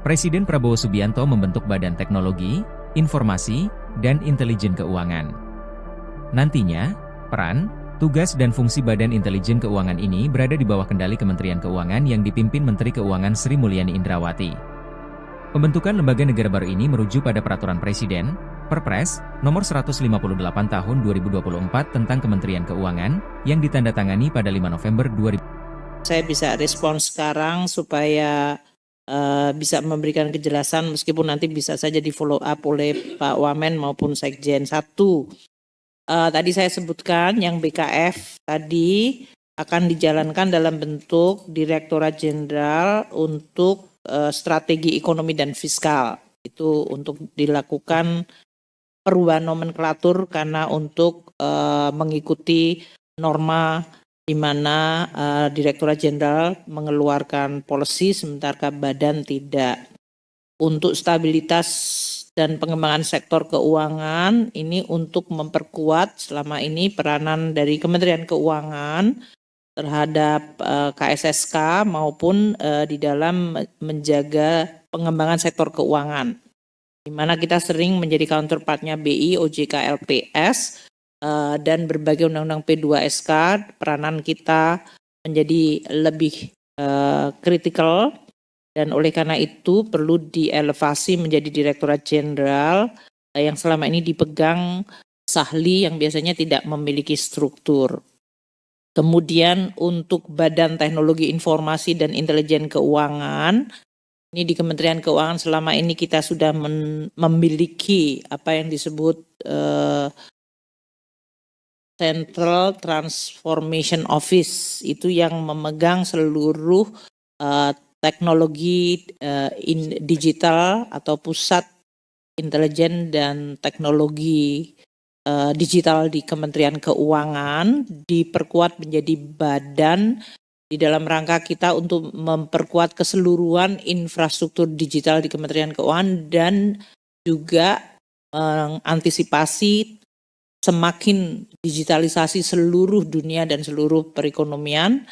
Presiden Prabowo Subianto membentuk Badan Teknologi, Informasi, dan Intelijen Keuangan. Nantinya, peran, tugas dan fungsi Badan Intelijen Keuangan ini berada di bawah kendali Kementerian Keuangan yang dipimpin Menteri Keuangan Sri Mulyani Indrawati. Pembentukan lembaga negara baru ini merujuk pada Peraturan Presiden, Perpres, nomor 158 tahun 2024 tentang Kementerian Keuangan, yang ditandatangani pada 5 November 2000. Saya bisa respon sekarang supaya Eh, bisa memberikan kejelasan meskipun nanti bisa saja di follow up oleh Pak Wamen maupun Sekjen. Satu, uh, tadi saya sebutkan yang BKF tadi akan dijalankan dalam bentuk Direktorat Jenderal untuk uh, Strategi Ekonomi dan Fiskal. Itu untuk dilakukan perubahan nomenklatur karena untuk uh, mengikuti norma di mana uh, eh, Direktur Jenderal mengeluarkan polisi sementara badan tidak. Untuk stabilitas dan pengembangan sektor keuangan ini untuk memperkuat selama ini peranan dari Kementerian Keuangan terhadap uh, eh, KSSK maupun uh, di dalam menjaga pengembangan sektor keuangan. Di mana kita sering menjadi counterpartnya BI, OJK, LPS Eh, dan berbagai undang-undang P2SK peranan kita menjadi lebih kritikal eh, dan oleh karena itu perlu dielevasi menjadi Direktorat Jenderal eh, yang selama ini dipegang sahli yang biasanya tidak memiliki struktur. Kemudian untuk Badan Teknologi Informasi dan Intelijen Keuangan, ini di Kementerian Keuangan selama ini kita sudah memiliki apa yang disebut eh, Central Transformation Office itu yang memegang seluruh uh, teknologi uh, in digital atau pusat intelijen dan teknologi uh, digital di Kementerian Keuangan diperkuat menjadi badan di dalam rangka kita untuk memperkuat keseluruhan infrastruktur digital di Kementerian Keuangan dan juga mengantisipasi semakin digitalisasi seluruh dunia dan seluruh perekonomian,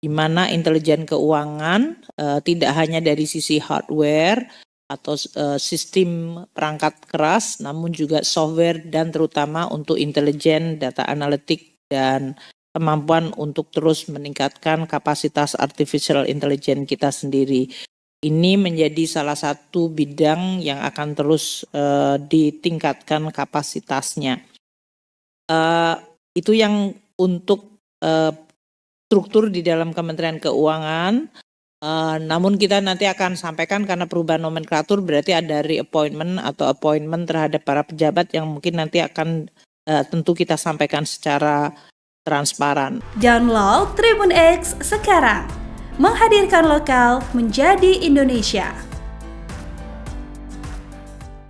di mana intelijen keuangan uh, tidak hanya dari sisi hardware atau uh, sistem perangkat keras, namun juga software dan terutama untuk intelijen, data analitik dan kemampuan untuk terus meningkatkan kapasitas artificial intelligence kita sendiri. Ini menjadi salah satu bidang yang akan terus uh, ditingkatkan kapasitasnya uh, itu yang untuk uh, struktur di dalam Kementerian Keuangan. Uh, namun kita nanti akan sampaikan karena perubahan nomenklatur berarti ada reappointment atau appointment terhadap para pejabat yang mungkin nanti akan uh, tentu kita sampaikan secara transparan. Download Tribun X sekarang. Menghadirkan lokal menjadi Indonesia.